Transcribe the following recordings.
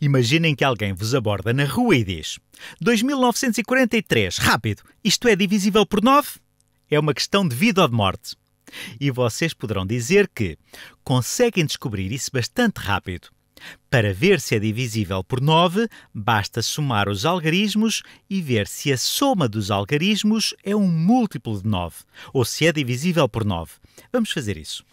Imaginem que alguém vos aborda na rua e diz: 2943, rápido, isto é divisível por 9? É uma questão de vida ou de morte. E vocês poderão dizer que conseguem descobrir isso bastante rápido. Para ver se é divisível por 9, basta somar os algarismos e ver se a soma dos algarismos é um múltiplo de 9, ou se é divisível por 9. Vamos fazer isso.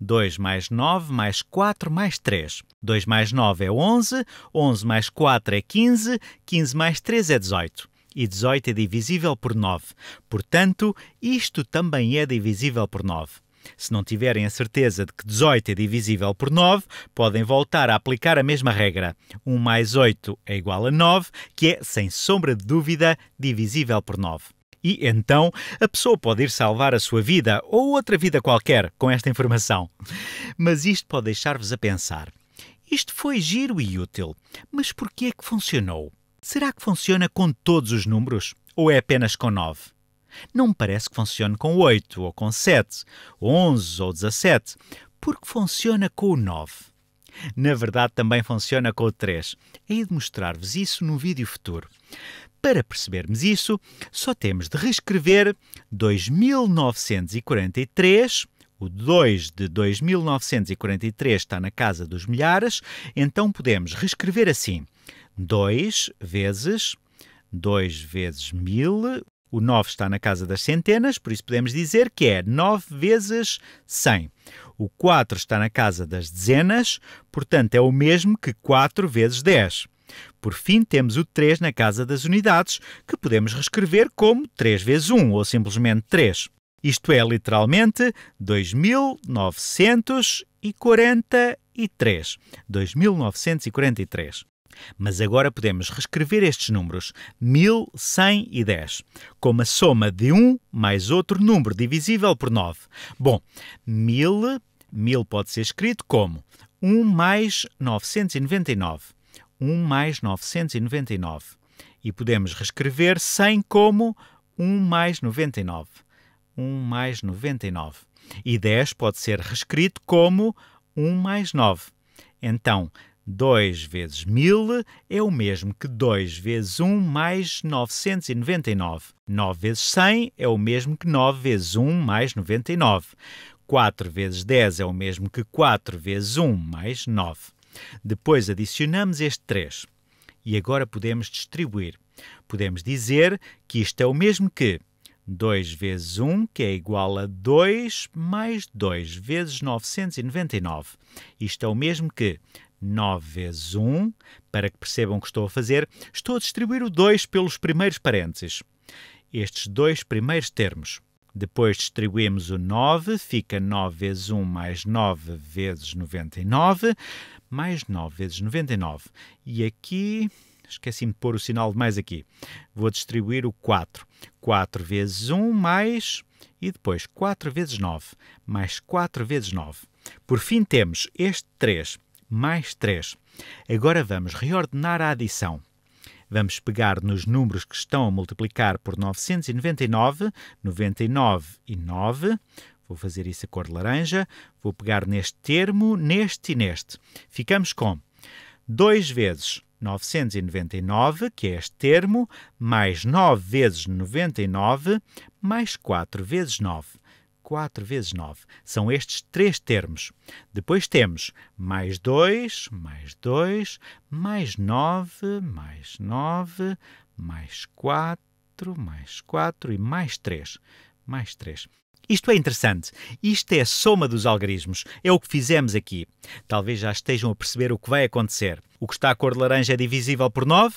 2 mais 9 mais 4 mais 3. 2 mais 9 é 11, 11 mais 4 é 15, 15 mais 3 é 18. E 18 é divisível por 9. Portanto, isto também é divisível por 9. Se não tiverem a certeza de que 18 é divisível por 9, podem voltar a aplicar a mesma regra. 1 mais 8 é igual a 9, que é, sem sombra de dúvida, divisível por 9 e então a pessoa pode ir salvar a sua vida ou outra vida qualquer com esta informação. Mas isto pode deixar-vos a pensar. Isto foi giro e útil, mas por que é que funcionou? Será que funciona com todos os números ou é apenas com 9? Não me parece que funcione com 8 ou com 7, 11 ou 17, porque funciona com o 9. Na verdade, também funciona com o 3. Hei de mostrar-vos isso no vídeo futuro. Para percebermos isso, só temos de reescrever 2943. O 2 de 2943 está na casa dos milhares, então podemos reescrever assim: 2 vezes 2 vezes 1000. O 9 está na casa das centenas, por isso podemos dizer que é 9 vezes 100. O 4 está na casa das dezenas, portanto é o mesmo que 4 vezes 10. Por fim, temos o 3 na casa das unidades, que podemos reescrever como 3 vezes 1 ou simplesmente 3. Isto é literalmente 2943. 2943. Mas agora podemos reescrever estes números, 1110, como a soma de 1 mais outro número divisível por 9. Bom, 1000 pode ser escrito como 1 mais 999. 1 mais 999. E podemos reescrever 100 como 1 mais 99. 1 mais 99. E 10 pode ser reescrito como 1 mais 9. Então, 2 vezes 1000 é o mesmo que 2 vezes 1 mais 999. 9 vezes 100 é o mesmo que 9 vezes 1 mais 99. 4 vezes 10 é o mesmo que 4 vezes 1 mais 9. Depois adicionamos este 3 e agora podemos distribuir. Podemos dizer que isto é o mesmo que 2 vezes 1, que é igual a 2 mais 2 vezes 999. Isto é o mesmo que 9 vezes 1. Para que percebam o que estou a fazer, estou a distribuir o 2 pelos primeiros parênteses. Estes dois primeiros termos. Depois distribuímos o 9, fica 9 vezes 1 mais 9 vezes 99, mais 9 vezes 99. E aqui, esqueci-me de pôr o sinal de mais aqui. Vou distribuir o 4. 4 vezes 1 mais e depois 4 vezes 9 mais 4 vezes 9. Por fim temos este 3 mais 3. Agora vamos reordenar a adição. Vamos pegar nos números que estão a multiplicar por 999, 99 e 9, Vou fazer isso a cor de laranja. Vou pegar neste termo, neste e neste. Ficamos com 2 vezes 999, que é este termo, mais 9 vezes 99, mais 4 vezes 9. 4 vezes 9. São estes três termos. Depois temos mais 2, mais 2, mais 9, mais 9, mais 4, mais 4 e mais 3. Mais 3. Isto é interessante. Isto é a soma dos algarismos. É o que fizemos aqui. Talvez já estejam a perceber o que vai acontecer. O que está a cor de laranja é divisível por 9?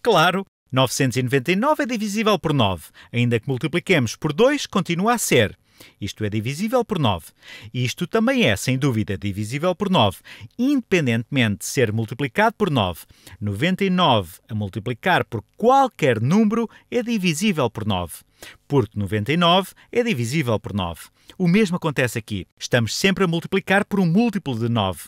Claro, 999 é divisível por 9. Ainda que multipliquemos por 2, continua a ser isto é divisível por 9. Isto também é, sem dúvida, divisível por 9, independentemente de ser multiplicado por 9. 99 a multiplicar por qualquer número é divisível por 9. Porque 99 é divisível por 9. O mesmo acontece aqui. Estamos sempre a multiplicar por um múltiplo de 9.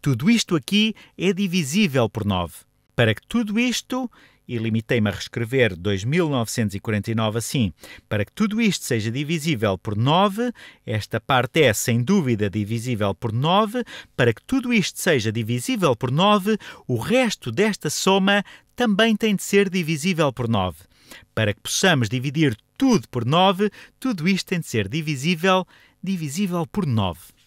Tudo isto aqui é divisível por 9. Para que tudo isto e limitei-me a reescrever 2949 assim. Para que tudo isto seja divisível por 9, esta parte é, sem dúvida, divisível por 9. Para que tudo isto seja divisível por 9, o resto desta soma também tem de ser divisível por 9. Para que possamos dividir tudo por 9, tudo isto tem de ser divisível, divisível por 9.